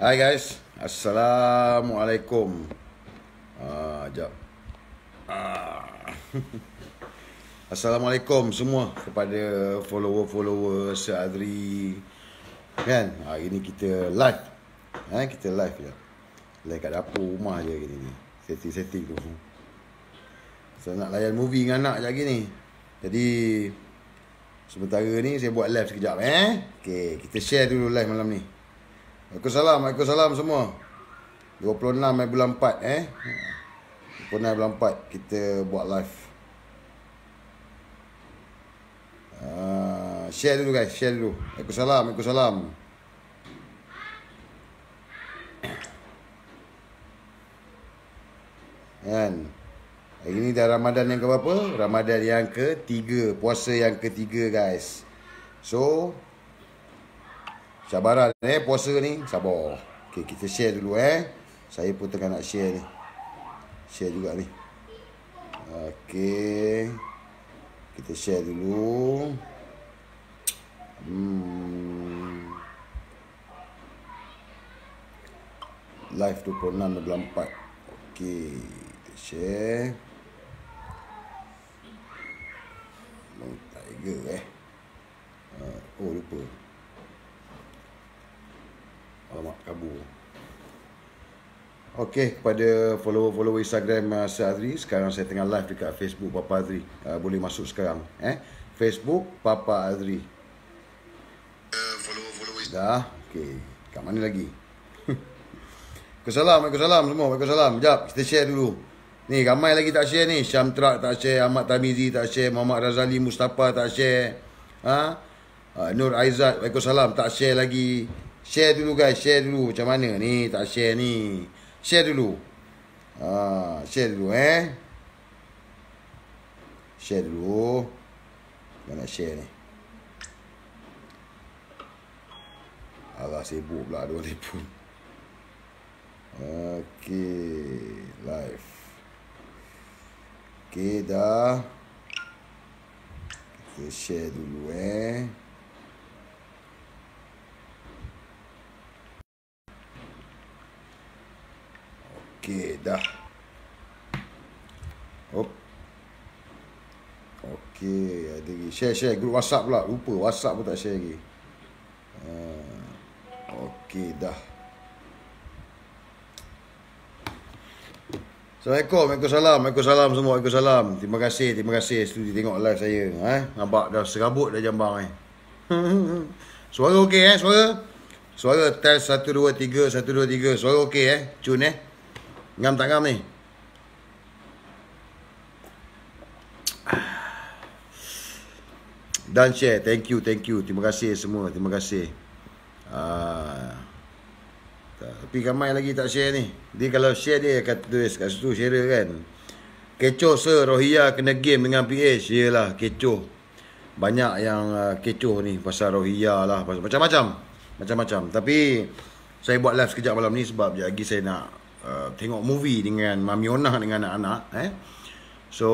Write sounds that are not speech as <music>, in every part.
Hai guys, Assalamualaikum. Ah, jap. Ah. <laughs> Assalamualaikum semua kepada follower-follower Seadri. Kan? Hari ni kita live. Ha, eh, kita live je. Live kat dapur rumah je gini ni. Setting-setting tu. Saya nak layan movie dengan anak je lagi ni. Jadi sementara ni saya buat live sekejap eh. okay. kita share dulu live malam ni. Waalaikumsalam, waalaikumsalam semua. 26 Mei eh, bulan 4 eh. 26 bulan 4 kita buat live. Uh, share dulu guys, share dulu. Waalaikumsalam, waalaikumsalam. Kan? Hari ini dah Ramadan yang ke berapa? Ramadan yang ke-3, puasa yang ke-3 guys. So, Cabaran eh puasa ni Sabar Okay kita share dulu eh Saya pun tengah nak share ni Share juga ni Okay Kita share dulu Hmm Live 26.24 Okay Kita share Long Tiger eh ah, Oh lupa Alamak kabur Okey kepada follower-follower Instagram uh, Sir Azri Sekarang saya tengah live dekat Facebook Papa Adri. uh, Boleh masuk sekarang eh Facebook Papa Adri. uh, follower-follower Dah Okey Kat mana lagi <laughs> Kesalam, Waalaikumsalam semua Waalaikumsalam Sekejap kita share dulu Ni ramai lagi tak share ni Syamtrak tak share Ahmad Tamizi tak share Muhammad Razali Mustafa tak share ha? Uh, Nur Aizat Waalaikumsalam tak share lagi Share dulu guys, share dulu macam mana ni tak share ni. Share dulu. Ah, share dulu eh. Share dulu. Mana share ni? Alah sibuk pula dua telefon. Okey, live. Okey dah. Kita share dulu eh. Okey, dah. Hop. Okey, ada lagi. Share, share. Group WhatsApp pula. Lupa, WhatsApp pun tak share lagi. Uh, Okey, dah. Assalamualaikum, Waalaikumsalam, Waalaikumsalam semua, Waalaikumsalam. Terima kasih, terima kasih sudi tengok live saya. Eh? Nampak dah serabut dah jambang ni. Eh? <laughs> suara okey eh, suara? Suara test 1, 2, 3, 1, 2, 3. Suara okey eh, cun eh. Ngam tak ngam ni? <sighs> Dan share. Thank you, thank you. Terima kasih semua. Terima kasih. Uh, tapi ramai lagi tak share ni. Dia kalau share dia akan tulis kat situ. Share kan. Kecoh se Rohia kena game dengan PH. Yelah kecoh. Banyak yang uh, kecoh ni pasal Rohia lah. Pasal, macam-macam. Macam-macam. Tapi saya buat live sekejap malam ni sebab sekejap lagi saya nak uh, tengok movie dengan Mami Onah dengan anak-anak eh. So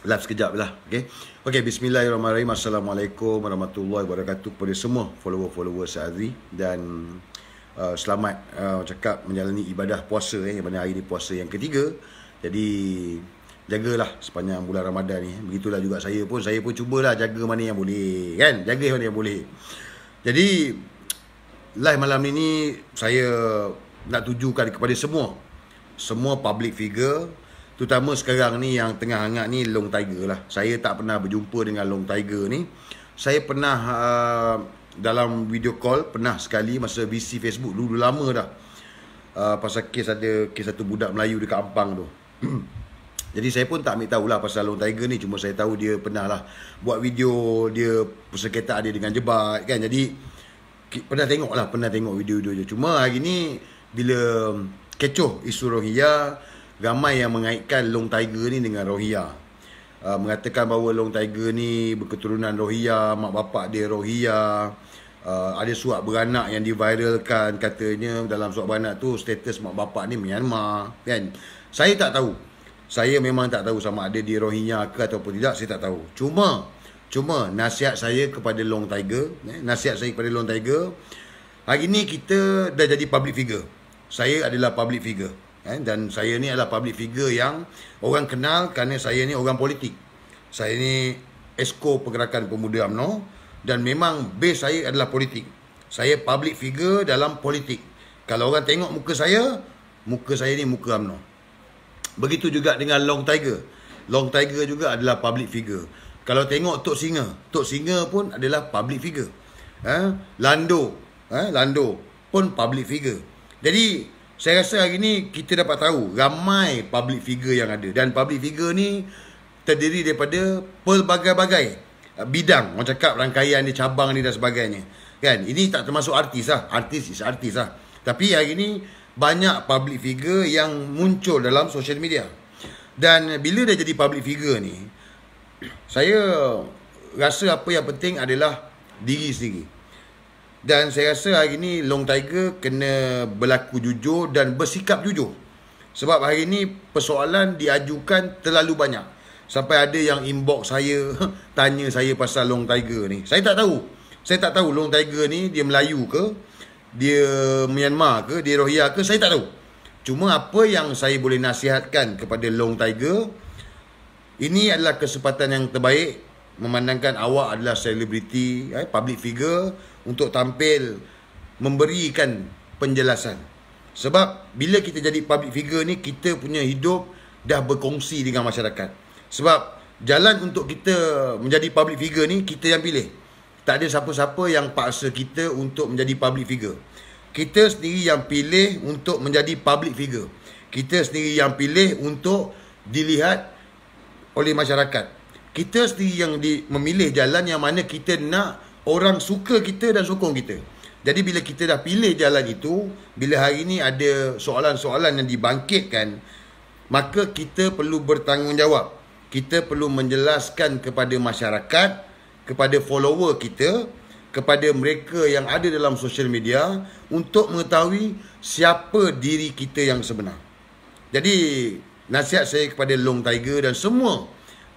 live sekejap lah okay. okay bismillahirrahmanirrahim Assalamualaikum warahmatullahi wabarakatuh Kepada semua follower-follower sehari Dan uh, selamat uh, cakap menjalani ibadah puasa eh, Yang mana hari ni puasa yang ketiga Jadi jagalah sepanjang bulan Ramadan ni Begitulah juga saya pun Saya pun cubalah jaga mana yang boleh kan? Jaga mana yang boleh Jadi live malam ni ni Saya nak tujukan kepada semua semua public figure terutama sekarang ni yang tengah hangat ni Long Tiger lah saya tak pernah berjumpa dengan Long Tiger ni saya pernah uh, dalam video call pernah sekali masa VC Facebook dulu, dulu lama dah uh, pasal kes ada kes satu budak Melayu dekat Ampang tu <clears throat> jadi saya pun tak ambil tahulah pasal Long Tiger ni cuma saya tahu dia pernah lah buat video dia persekitaran dia dengan jebat kan jadi pernah tengok lah pernah tengok video-video je. cuma hari ni bila um, kecoh isu Rohia ramai yang mengaitkan Long Tiger ni dengan Rohia uh, mengatakan bahawa Long Tiger ni berketurunan Rohia mak bapak dia Rohia uh, ada suap beranak yang diviralkan katanya dalam suap beranak tu status mak bapak ni Myanmar kan saya tak tahu saya memang tak tahu sama ada di Rohingya ke ataupun tidak saya tak tahu cuma cuma nasihat saya kepada Long Tiger eh, nasihat saya kepada Long Tiger hari ni kita dah jadi public figure saya adalah public figure eh? dan saya ni adalah public figure yang orang kenal kerana saya ni orang politik saya ni esko pergerakan pemuda Amno, dan memang base saya adalah politik saya public figure dalam politik kalau orang tengok muka saya muka saya ni muka Amno. begitu juga dengan Long Tiger Long Tiger juga adalah public figure kalau tengok Tok Singa Tok Singa pun adalah public figure eh? Lando eh? Lando pun public figure jadi saya rasa hari ni kita dapat tahu ramai public figure yang ada dan public figure ni terdiri daripada pelbagai-bagai uh, bidang orang cakap rangkaian ni cabang ni dan sebagainya kan ini tak termasuk artis lah artis is artis lah tapi hari ni banyak public figure yang muncul dalam social media dan bila dia jadi public figure ni <clears throat> saya rasa apa yang penting adalah diri sendiri dan saya rasa hari ni Long Tiger kena berlaku jujur dan bersikap jujur. Sebab hari ni persoalan diajukan terlalu banyak. Sampai ada yang inbox saya <laughs> tanya saya pasal Long Tiger ni. Saya tak tahu. Saya tak tahu Long Tiger ni dia Melayu ke, dia Myanmar ke, dia Rohia ke, saya tak tahu. Cuma apa yang saya boleh nasihatkan kepada Long Tiger, ini adalah kesempatan yang terbaik memandangkan awak adalah selebriti, eh, public figure untuk tampil memberikan penjelasan. Sebab bila kita jadi public figure ni kita punya hidup dah berkongsi dengan masyarakat. Sebab jalan untuk kita menjadi public figure ni kita yang pilih. Tak ada siapa-siapa yang paksa kita untuk menjadi public figure. Kita sendiri yang pilih untuk menjadi public figure. Kita sendiri yang pilih untuk dilihat oleh masyarakat. Kita sendiri yang di, memilih jalan yang mana kita nak orang suka kita dan sokong kita. Jadi bila kita dah pilih jalan itu, bila hari ini ada soalan-soalan yang dibangkitkan, maka kita perlu bertanggungjawab. Kita perlu menjelaskan kepada masyarakat, kepada follower kita, kepada mereka yang ada dalam social media untuk mengetahui siapa diri kita yang sebenar. Jadi nasihat saya kepada Long Tiger dan semua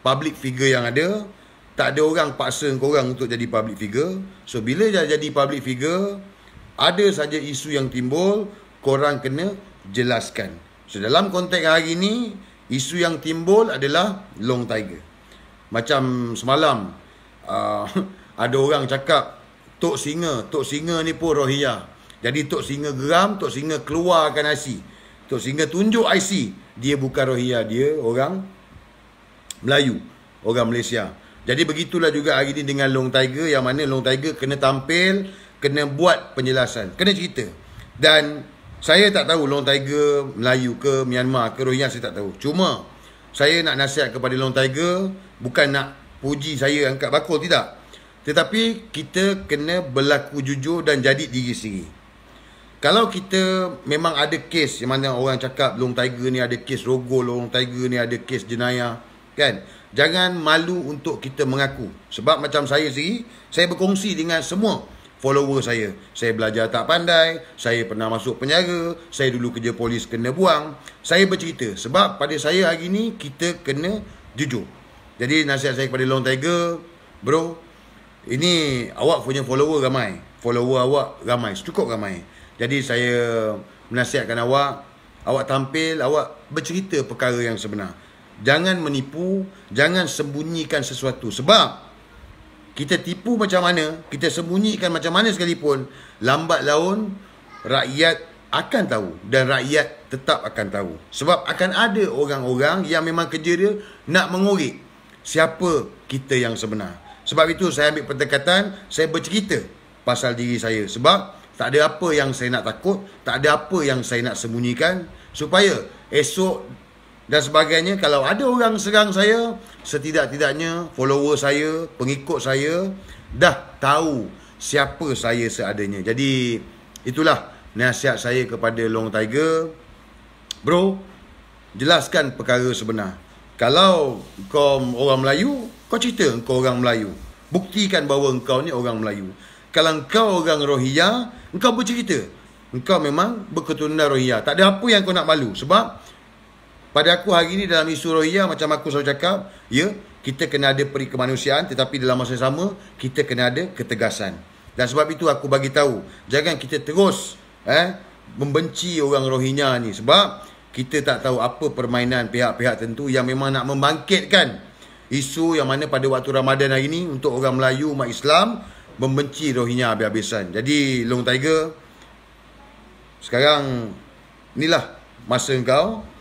public figure yang ada, tak ada orang paksa korang untuk jadi public figure so bila dah jadi public figure ada saja isu yang timbul korang kena jelaskan so dalam konteks hari ini isu yang timbul adalah long tiger macam semalam uh, <laughs> ada orang cakap Tok Singa, Tok Singa ni pun Rohia. Jadi Tok Singa geram, Tok Singa keluarkan IC. Tok Singa tunjuk IC. Dia bukan Rohia, dia orang Melayu, orang Malaysia. Jadi begitulah juga hari ni dengan Long Tiger yang mana Long Tiger kena tampil, kena buat penjelasan, kena cerita. Dan saya tak tahu Long Tiger Melayu ke Myanmar ke Rohingya saya tak tahu. Cuma saya nak nasihat kepada Long Tiger bukan nak puji saya angkat bakul tidak. Tetapi kita kena berlaku jujur dan jadi diri sendiri. Kalau kita memang ada kes yang mana orang cakap Long Tiger ni ada kes rogol, Long Tiger ni ada kes jenayah, kan? Jangan malu untuk kita mengaku. Sebab macam saya sendiri, saya berkongsi dengan semua follower saya. Saya belajar tak pandai, saya pernah masuk penjara, saya dulu kerja polis kena buang. Saya bercerita sebab pada saya hari ini kita kena jujur. Jadi nasihat saya kepada Long Tiger, bro, ini awak punya follower ramai. Follower awak ramai, cukup ramai. Jadi saya menasihatkan awak, awak tampil, awak bercerita perkara yang sebenar. Jangan menipu, jangan sembunyikan sesuatu sebab kita tipu macam mana, kita sembunyikan macam mana sekalipun, lambat laun rakyat akan tahu dan rakyat tetap akan tahu. Sebab akan ada orang-orang yang memang kerja dia nak mengorek siapa kita yang sebenar. Sebab itu saya ambil pendekatan, saya bercerita pasal diri saya sebab tak ada apa yang saya nak takut, tak ada apa yang saya nak sembunyikan supaya esok dan sebagainya kalau ada orang serang saya setidak-tidaknya follower saya pengikut saya dah tahu siapa saya seadanya jadi itulah nasihat saya kepada Long Tiger bro jelaskan perkara sebenar kalau kau orang Melayu kau cerita kau orang Melayu buktikan bahawa engkau ni orang Melayu kalau kau orang Rohia engkau bercerita engkau memang berketurunan Rohia tak ada apa yang kau nak malu sebab pada aku hari ini dalam isu rohia macam aku selalu cakap, ya, kita kena ada peri kemanusiaan tetapi dalam masa yang sama kita kena ada ketegasan. Dan sebab itu aku bagi tahu, jangan kita terus eh membenci orang rohinya ni sebab kita tak tahu apa permainan pihak-pihak tentu yang memang nak membangkitkan isu yang mana pada waktu Ramadan hari ni untuk orang Melayu umat Islam membenci rohinya habis-habisan. Jadi Long Tiger sekarang inilah masa engkau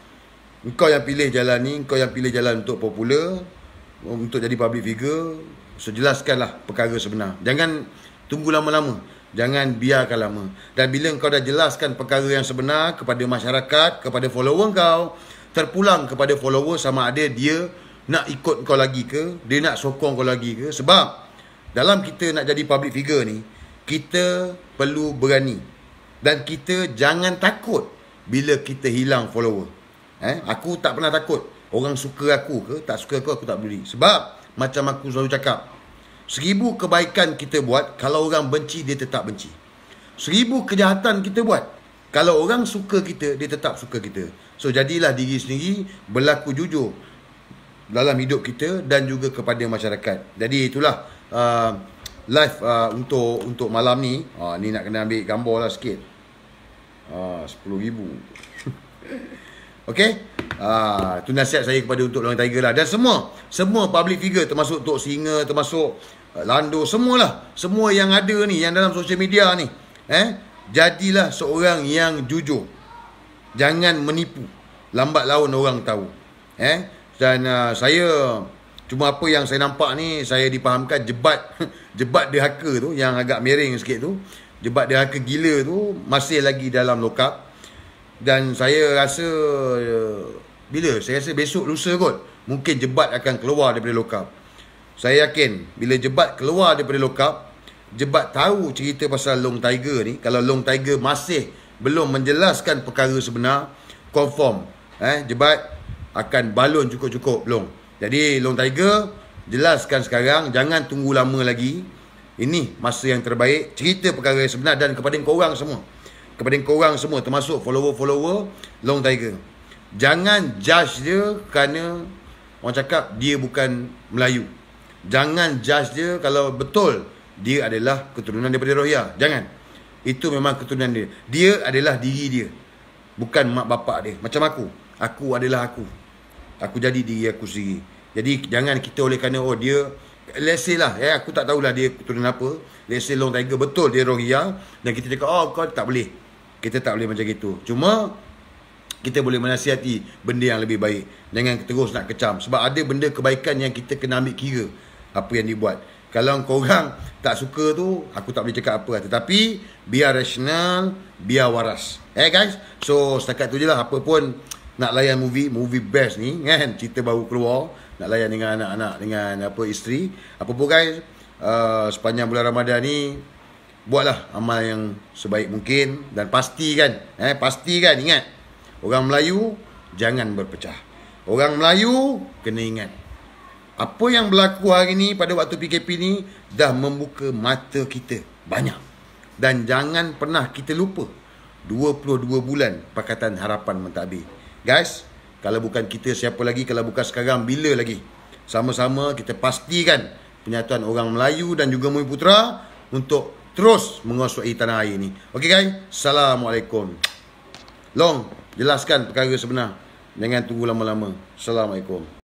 kau yang pilih jalan ni Engkau yang pilih jalan untuk popular Untuk jadi public figure So jelaskanlah perkara sebenar Jangan tunggu lama-lama Jangan biarkan lama Dan bila kau dah jelaskan perkara yang sebenar Kepada masyarakat Kepada follower kau, Terpulang kepada follower Sama ada dia nak ikut kau lagi ke Dia nak sokong kau lagi ke Sebab dalam kita nak jadi public figure ni Kita perlu berani Dan kita jangan takut Bila kita hilang follower Eh, aku tak pernah takut orang suka aku ke tak suka aku aku tak peduli. Sebab macam aku selalu cakap, seribu kebaikan kita buat kalau orang benci dia tetap benci. Seribu kejahatan kita buat kalau orang suka kita dia tetap suka kita. So jadilah diri sendiri berlaku jujur dalam hidup kita dan juga kepada masyarakat. Jadi itulah uh, live uh, untuk untuk malam ni. Ah uh, ni nak kena ambil gambar lah sikit. Ah uh, 10000. <laughs> Okay, Ah, tu nasihat saya kepada untuk Long Tiger lah dan semua, semua public figure termasuk Tok Singa, termasuk uh, Lando semualah. Semua yang ada ni yang dalam social media ni, eh, jadilah seorang yang jujur. Jangan menipu. Lambat laun orang tahu. Eh? Dan uh, saya cuma apa yang saya nampak ni, saya dipahamkan jebat <laughs> jebat dehaka tu yang agak miring sikit tu, jebat dehaka gila tu masih lagi dalam lokap dan saya rasa ya, bila saya rasa besok lusa kot mungkin jebat akan keluar daripada lokap saya yakin bila jebat keluar daripada lokap jebat tahu cerita pasal long tiger ni kalau long tiger masih belum menjelaskan perkara sebenar confirm eh jebat akan balon cukup-cukup long jadi long tiger jelaskan sekarang jangan tunggu lama lagi ini masa yang terbaik cerita perkara sebenar dan kepada korang semua kepada korang semua termasuk follower-follower Long Tiger. Jangan judge dia kerana orang cakap dia bukan Melayu. Jangan judge dia kalau betul dia adalah keturunan daripada Rohia. Jangan. Itu memang keturunan dia. Dia adalah diri dia. Bukan mak bapak dia. Macam aku. Aku adalah aku. Aku jadi diri aku sendiri. Jadi jangan kita oleh kerana oh dia Let's say lah eh, Aku tak tahulah dia keturunan apa Let's say Long Tiger Betul dia Rohia Dan kita cakap Oh kau tak boleh kita tak boleh macam itu Cuma Kita boleh menasihati Benda yang lebih baik Jangan terus nak kecam Sebab ada benda kebaikan Yang kita kena ambil kira Apa yang dibuat Kalau korang Tak suka tu Aku tak boleh cakap apa Tetapi Biar rasional Biar waras Eh guys So setakat tu je lah Apa pun Nak layan movie Movie best ni kan Cerita baru keluar Nak layan dengan anak-anak Dengan apa Isteri Apa pun guys uh, Sepanjang bulan Ramadan ni buatlah amal yang sebaik mungkin dan pastikan eh pastikan ingat orang Melayu jangan berpecah orang Melayu kena ingat apa yang berlaku hari ni pada waktu PKP ni dah membuka mata kita banyak dan jangan pernah kita lupa 22 bulan Pakatan Harapan Mentadbir guys kalau bukan kita siapa lagi kalau bukan sekarang bila lagi sama-sama kita pastikan penyatuan orang Melayu dan juga Mui Putra untuk terus menguasai tanah air ni. Okey guys, Assalamualaikum. Long, jelaskan perkara sebenar. Jangan tunggu lama-lama. Assalamualaikum.